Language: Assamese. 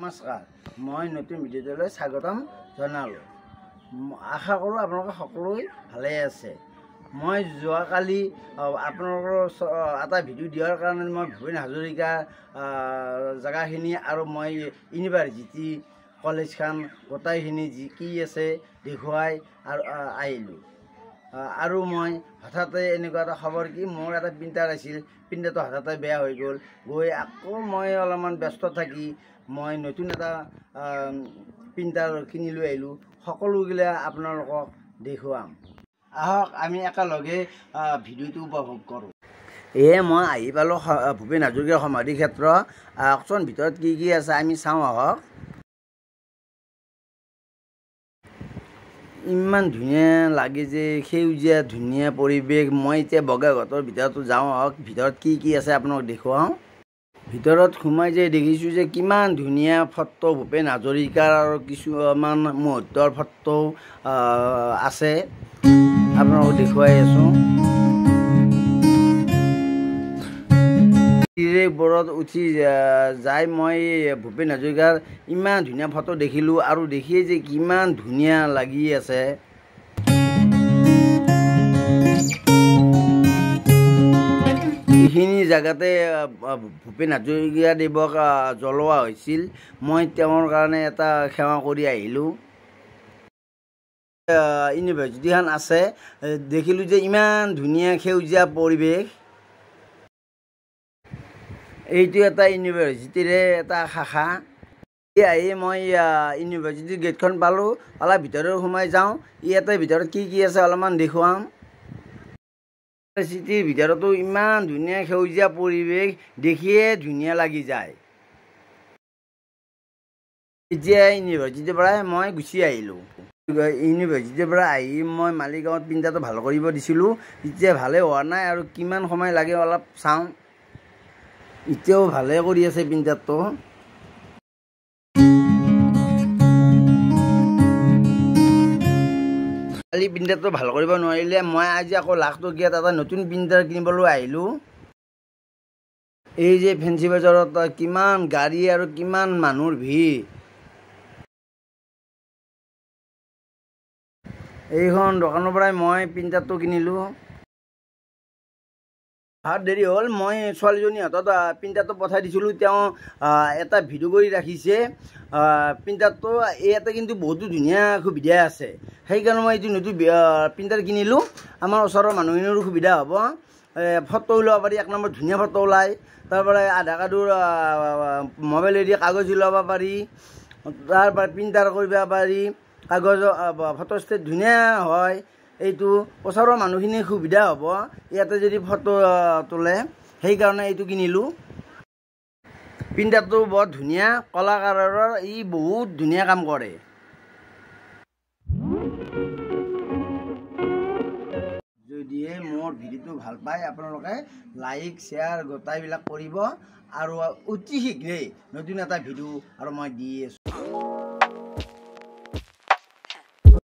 নমস্কাৰ মই নতুন ভিডিঅ'টোলৈ স্বাগতম জনালোঁ আশা কৰোঁ আপোনালোকে সকলোৱে ভালেই আছে মই যোৱাকালি আপোনালোকৰ এটা ভিডিঅ' দিয়াৰ কাৰণে মই ভূপেন হাজৰিকা জেগাখিনি আৰু মই ইউনিভাৰ্চিটি কলেজখন গোটেইখিনি যি কি আছে দেখুৱাই আৰু আহিলোঁ আৰু মই হঠাতে এনেকুৱা এটা খবৰ কি মোৰ এটা প্ৰিণ্টাৰ আছিল প্ৰিণ্টাৰটো হঠাতে বেয়া হৈ গ'ল গৈ আকৌ মই অলপমান ব্যস্ত থাকি মই নতুন এটা প্ৰিণ্টাৰ কিনি লৈ আহিলোঁ সকলোগিলা আপোনালোকক দেখুৱাম আহক আমি একেলগে ভিডিঅ'টো উপভোগ কৰোঁ এয়ে মই আহি পালোঁ ভূপেন হাজৰিকাৰ সমাধি ক্ষেত্ৰ অকচন ভিতৰত কি কি আছে আমি চাওঁ আহক ইমান ধুনীয়া লাগে যে সেউজীয়া ধুনীয়া পৰিৱেশ মই এতিয়া বগা বগাঘাটৰ ভিতৰতো যাওঁ আহক ভিতৰত কি কি আছে আপোনাক দেখুৱাওঁ ভিতৰত সোমাই যে দেখিছোঁ যে কিমান ধুনীয়া ফটো ভূপেন হাজৰিকাৰ আৰু কিছুমান মুহূৰ্তৰ ফটো আছে আপোনালোকক দেখুৱাই আছোঁ গতিৰে উঠি যাই মই ভূপেন হাজৰিকাৰ ইমান ধুনীয়া ফটো দেখিলোঁ আৰু দেখিয়েই যে কিমান ধুনীয়া লাগি আছে এইখিনি জেগাতে ভূপেন হাজৰিকাদেৱক জ্বলোৱা হৈছিল মই তেওঁৰ কাৰণে এটা সেৱা কৰি আহিলোঁ ইউনিভাৰ্চিটিখন আছে দেখিলোঁ যে ইমান ধুনীয়া সেউজীয়া পৰিৱেশ এইটো এটা ইউনিভাৰ্চিটিৰে এটা শাখা আহি মই ইউনিভাৰ্চিটিৰ গেটখন পালোঁ অলপ ভিতৰত সোমাই যাওঁ ইয়াতে ভিতৰত কি কি আছে অলপমান দেখুৱাম ইউনিভাৰ্চিটিৰ ভিতৰতো ইমান ধুনীয়া সেউজীয়া পৰিৱেশ দেখিয়ে ধুনীয়া লাগি যায় এতিয়া ইউনিভাৰ্চিটিৰ পৰাই মই গুচি আহিলোঁ ইউনিভাৰ্চিটিৰ পৰা আহি মই মালিগাঁৱত পিন্ধাটো ভাল কৰিব দিছিলোঁ এতিয়া ভালেই হোৱা নাই আৰু কিমান সময় লাগে অলপ চাওঁ এতিয়াও ভালে কৰি আছে প্ৰিণ্টাৰটো কালি প্ৰিণ্টাৰটো ভাল কৰিব নোৱাৰিলে মই আজি আকৌ লাখ টকীয়া এটা নতুন প্ৰিণ্টাৰ কিনিবলৈ আহিলোঁ এই যে ফেঞ্চি বজাৰত কিমান গাড়ী আৰু কিমান মানুহৰ ভিৰ এইখন দোকানৰ পৰাই মই প্ৰিণ্টাৰটো কিনিলোঁ ভাত দেৰি হ'ল মই ছোৱালীজনী হাতত প্ৰিণ্টাৰটো পঠাই দিছিলোঁ তেওঁ এটা ভিডিঅ' কৰি ৰাখিছে প্ৰিণ্টাৰটো ইয়াতে কিন্তু বহুতো ধুনীয়া সুবিধাই আছে সেইকাৰণে মই এইটো নতুন প্ৰিণ্টাৰ কিনিলোঁ আমাৰ ওচৰৰ মানুহখিনিৰো সুবিধা হ'ব ফটো ওলাব পাৰি এক নম্বৰ ধুনীয়া ফটো ওলায় তাৰপৰা আধাৰ কাৰ্ডৰ মোবাইলেদি কাগজ ওলাব পাৰি তাৰপৰা প্ৰিণ্টাৰ কৰিব পাৰি কাগজ ফটো ষ্টেট ধুনীয়া হয় এইটো ওচৰৰ মানুহখিনিৰ সুবিধা হ'ব ইয়াতে যদি ফটো তোলে সেইকাৰণে এইটো কিনিলোঁ প্ৰিণ্টাৰটো বৰ ধুনীয়া কলাকাৰৰ ই বহুত ধুনীয়া কাম কৰে যদিহে মোৰ ভিডিঅ'টো ভাল পায় আপোনালোকে লাইক শ্বেয়াৰ গোটাইবিলাক কৰিব আৰু অতি শীঘ্ৰেই নতুন এটা ভিডিঅ' আৰু মই দি আছোঁ